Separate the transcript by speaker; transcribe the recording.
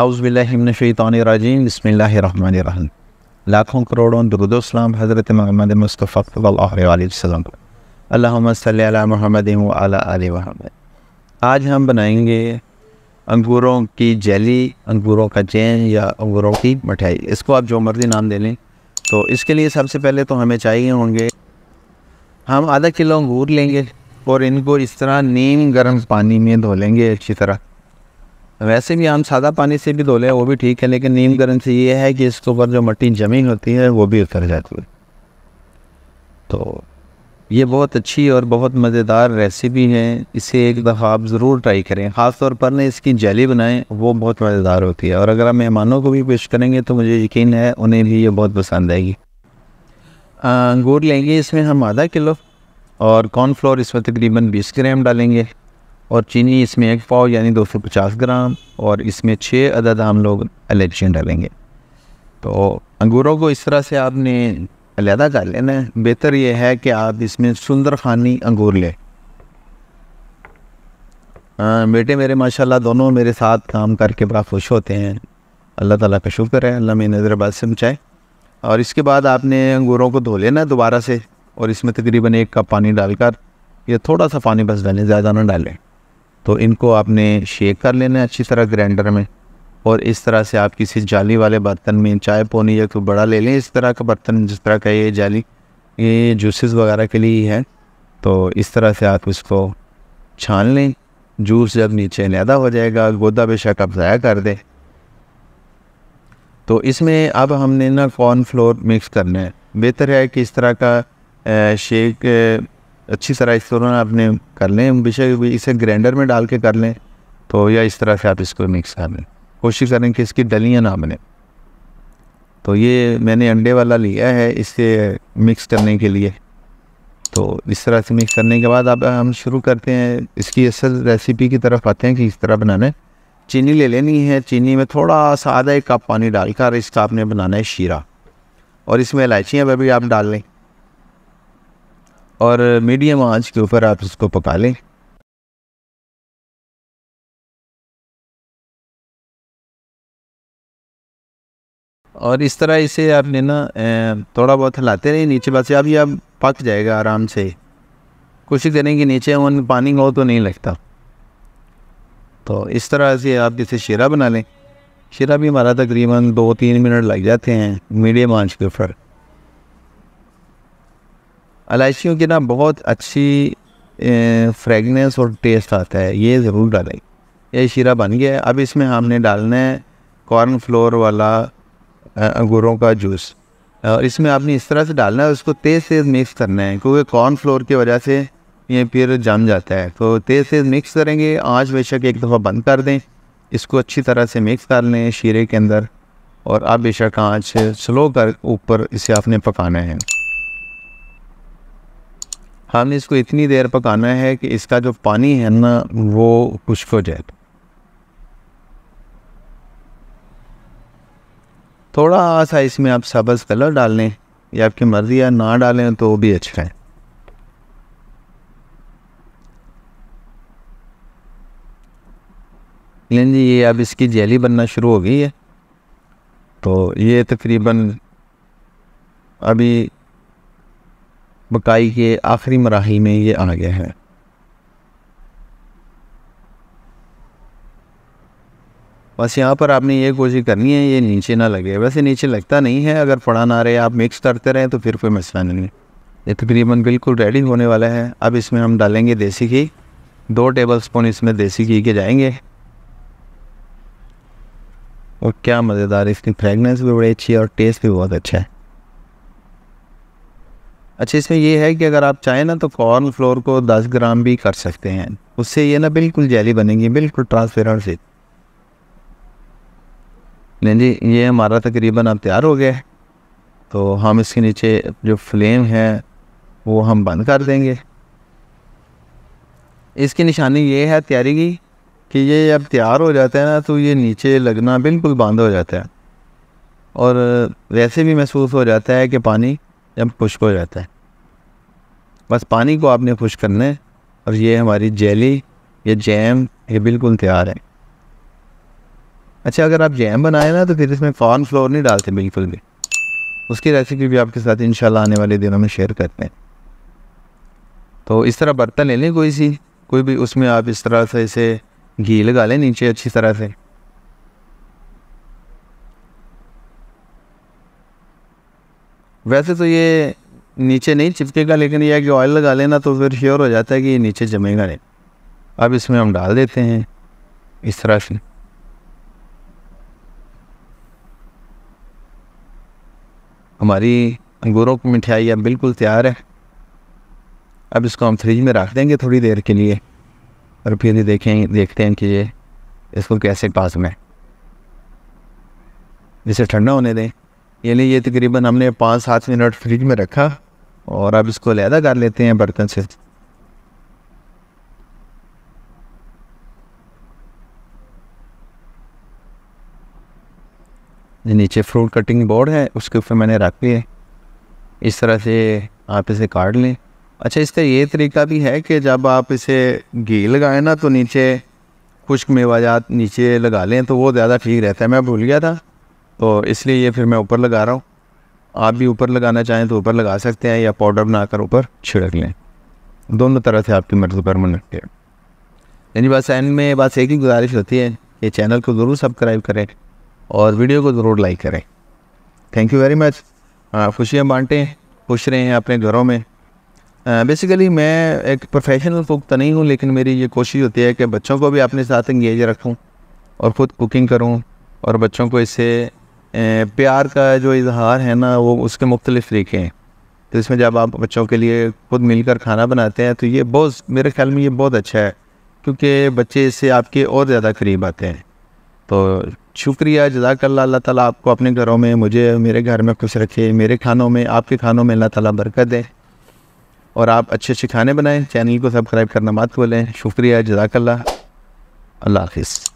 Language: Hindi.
Speaker 1: आउज़बिल्लिमिनशैतरजीम बसमीम लाखों करोड़ों दरुदोसलाम हज़रत महमद मुस्तफ़ा अल्लाम सल महमद आज हम बनाएंगे अंगूरों की जेली अंगूरों का चैन या अंगूरों की मिठाई इसको आप जो मर्ज़ी नाम दे लें तो इसके लिए सबसे पहले तो हमें चाहिए होंगे हम आधा किलो अंगूर लेंगे और इनको इस तरह नीम गर्म पानी में धो लेंगे अच्छी तरह वैसे भी हम सादा पानी से भी धो लें वो भी ठीक है लेकिन नीम गर्म से ये है कि इसके ऊपर जो मट्टी जमी होती है वो भी उतर जाती है तो ये बहुत अच्छी और बहुत मज़ेदार रेसिपी है इसे एक दफ़ा आप ज़रूर ट्राई करें ख़ास तौर पर ना इसकी जली बनाएं वो बहुत मज़ेदार होती है और अगर आप मेहमानों को भी पेश करेंगे तो मुझे यकीन है उन्हें भी ये बहुत पसंद आएगी अंगूर लेंगे इसमें हम आधा किलो और कॉर्नफ्लोर इसमें तकरीबन बीस ग्राम डालेंगे और चीनी इसमें एक पाव यानी 250 ग्राम और इसमें छः अदद हम लोग इलेक्शन डालेंगे तो अंगूरों को इस तरह से आपने अलहदा कर लेना बेहतर ये है कि आप इसमें सुंदर खानी अंगूर लें बेटे मेरे माशाल्लाह दोनों मेरे साथ काम करके बड़ा खुश होते हैं अल्लाह ताला का शुक्र है अल्लाह में नज़रबाद से बचाए और इसके बाद आपने अंगूरों को धो लेना दोबारा से और इसमें तकरीबन एक कप पानी डालकर या थोड़ा सा पानी बस डालें ज़्यादा ना डालें तो इनको आपने शेक कर लेना है अच्छी तरह ग्राइंडर में और इस तरह से आप किसी जाली वाले बर्तन में चाय पोनी या कोई बड़ा ले लें इस तरह का बर्तन जिस तरह का ये जाली ये जूसेस वगैरह के लिए ही है तो इस तरह से आप इसको छान लें जूस जब नीचे लैदा हो जाएगा गोदा बेशक आप ज़ाया कर दें तो इसमें अब हमने ना कॉर्न फ्लोर मिक्स करना है बेहतर है कि इस तरह का शेक अच्छी तरह इसको ना अपने कर लें विषय इसे ग्राइंडर में डाल के कर लें तो या इस तरह से आप इसको मिक्स कर लें कोशिश करें कि इसकी डलियाँ ना बने तो ये मैंने अंडे वाला लिया है इसे मिक्स करने के लिए तो इस तरह से मिक्स करने के बाद अब हम शुरू करते हैं इसकी असल रेसिपी की तरफ आते हैं कि इस तरह बनाना चीनी ले लेनी है चीनी में थोड़ा सा आधा एक कप पानी डालकर इसका आपने बनाना है शीरा और इसमें इलायचियाँ भी आप डाल लें और मीडियम आंच के ऊपर आप इसको पका लें और इस तरह इसे आपने ना थोड़ा बहुत हिलाते रहिए नीचे बस अभी आप पक जाएगा आराम से कोशिश करें कि नीचे वन पानी हो तो नहीं लगता तो इस तरह से आप जैसे शेरा बना लें शेरा भी हमारा तकरीबन दो तीन मिनट लग जाते हैं मीडियम आंच के ऊपर इलायचियों की ना बहुत अच्छी फ्रेगनेंस और टेस्ट आता है ये ज़रूर डालें ये शीरा बन गया अब इसमें हमने डालना है कॉर्न फ्लोर वाला अंगूरों का जूस और इसमें आपने इस तरह से डालना है उसको तेज़ तेज़ मिक्स करना है क्योंकि कॉर्न फ्लोर की वजह से ये फिर जम जाता है तो तेज़ तेज़ मिक्स करेंगे आँच बेशक एक दफ़ा बंद कर दें इसको अच्छी तरह से मिक्स कर लें शीरे के अंदर और आप बेशक आँच स्लो कर ऊपर इसे आपने पकाना है हमने इसको इतनी देर पकाना है कि इसका जो पानी है ना वो खुश्क हो जाए थोड़ा सा इसमें आप सब्ज़ कलर डाल लें या आपकी मर्ज़ी है ना डालें तो भी अच्छा है लेकिन जी ये अब इसकी जेली बनना शुरू हो गई है तो ये तकरीबन अभी बकाई के आखिरी मराहल में ये आ गया है बस यहाँ पर आपने ये कोशिश करनी है ये नीचे ना लगे वैसे नीचे लगता नहीं है अगर पड़ा ना रहे आप मिक्स करते रहें तो फिर कोई मसला नहीं ये तकरीबन बिल्कुल रेडी होने वाला है अब इसमें हम डालेंगे देसी घी दो टेबल स्पून इसमें देसी घी के जाएंगे और क्या मज़ेदार इसकी फ्रेगनेंस भी बड़ी अच्छी है और टेस्ट भी बहुत अच्छा है अच्छा इसमें यह है कि अगर आप चाहें ना तो कॉर्न फ्लोर को 10 ग्राम भी कर सकते हैं उससे ये ना बिल्कुल जैली बनेगी बिल्कुल ट्रांसपेरेंट से नहीं जी ये हमारा तकरीबन अब तैयार हो गया है तो हम इसके नीचे जो फ्लेम है वो हम बंद कर देंगे इसकी निशानी ये है तैयारी की कि ये अब तैयार हो जाता है ना तो ये नीचे लगना बिल्कुल बंद हो जाता है और वैसे भी महसूस हो जाता है कि पानी जब खुश्क हो जाता है बस पानी को आपने खुश करना है और ये हमारी जेली या जैम ये बिल्कुल तैयार है अच्छा अगर आप जैम बनाए ना तो फिर इसमें कॉर्न फ्लोर नहीं डालते बिल्कुल भी उसकी रेसिपी भी आपके साथ इन आने वाले दिनों में शेयर करते हैं तो इस तरह बर्तन ले लें कोई सी कोई भी उसमें आप इस तरह से इसे घी लगा लें नीचे अच्छी तरह से वैसे तो ये नीचे नहीं चिपकेगा लेकिन यह कि ऑयल लगा लेना तो फिर श्योर हो जाता है कि ये नीचे जमेगा नहीं अब इसमें हम डाल देते हैं इस तरह से हमारी अंगूरों की मिठाई अब बिल्कुल तैयार है अब इसको हम फ्रिज में रख देंगे थोड़ी देर के लिए और फिर देखें देखते हैं कि ये इसको कैसे पास में इसे ठंडा होने दें यानी ये तकरीबन हमने पाँच सात मिनट फ्रिज में रखा और अब इसको लहदा कर लेते हैं बर्तन से नीचे फ्रूट कटिंग बोर्ड है उसके ऊपर मैंने रख लिए इस तरह से आप इसे काट लें अच्छा इसका ये तरीका भी है कि जब आप इसे घी लगाएं ना तो नीचे खुश्क मेवाजात नीचे लगा लें तो वो ज़्यादा ठीक रहता है मैं भूल गया था तो इसलिए ये फिर मैं ऊपर लगा रहा हूँ आप भी ऊपर लगाना चाहें तो ऊपर लगा सकते हैं या पाउडर बनाकर ऊपर छिड़क लें दोनों तरह से आपकी मर्ज़ी परमानेंट है यानी बस एंड में बस एक ही गुजारिश होती है कि चैनल को ज़रूर सब्सक्राइब करें और वीडियो को ज़रूर लाइक करें थैंक यू वेरी मच खुशियाँ बांटें खुश रहें अपने घरों में बेसिकली मैं एक प्रोफेशनल कुक तो नहीं हूँ लेकिन मेरी ये कोशिश होती है कि बच्चों को भी अपने साथ इंगेज रखूँ और ख़ुद कुकिंग करूँ और बच्चों को इससे प्यार का जो इजहार है ना वो उसके मुख्तलिफ तरीके हैं तो इसमें जब आप बच्चों के लिए खुद मिलकर खाना बनाते हैं तो ये बहुत मेरे ख्याल में ये बहुत अच्छा है क्योंकि बच्चे इससे आपके और ज़्यादा करीब आते हैं तो शुक्रिया जजाकल्ला अल्लाह ताला आपको अपने घरों में मुझे मेरे घर में खुश रखे मेरे खानों में आपके खानों में अल्लाह ताला बरकत दे और आप अच्छे अच्छे खाने बनाएं चैनल को सब्सक्राइब करना मत भूलें शुक्रिया जजाकल्ला अल्लाह हाफिज़